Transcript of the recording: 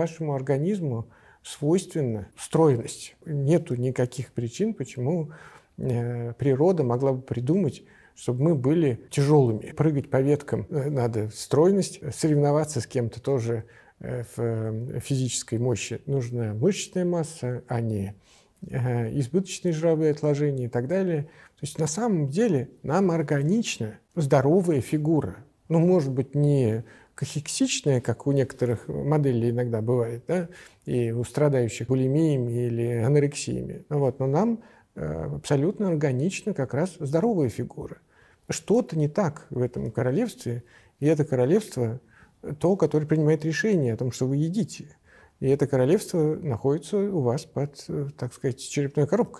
Вашему организму свойственна стройность. Нету никаких причин, почему э, природа могла бы придумать чтобы мы были тяжелыми. Прыгать по веткам э, надо стройность, соревноваться с кем-то тоже э, в физической мощи нужна мышечная масса, а не избыточные жировые отложения и так далее. То есть на самом деле нам органично здоровая фигура. Ну, может быть, не кахексичная, как у некоторых моделей иногда бывает, да, и у страдающих булимиями или анорексиями. Вот, но нам э, абсолютно органично как раз здоровые фигуры. Что-то не так в этом королевстве, и это королевство то, которое принимает решение о том, что вы едите. И это королевство находится у вас под, э, так сказать, черепной коробкой.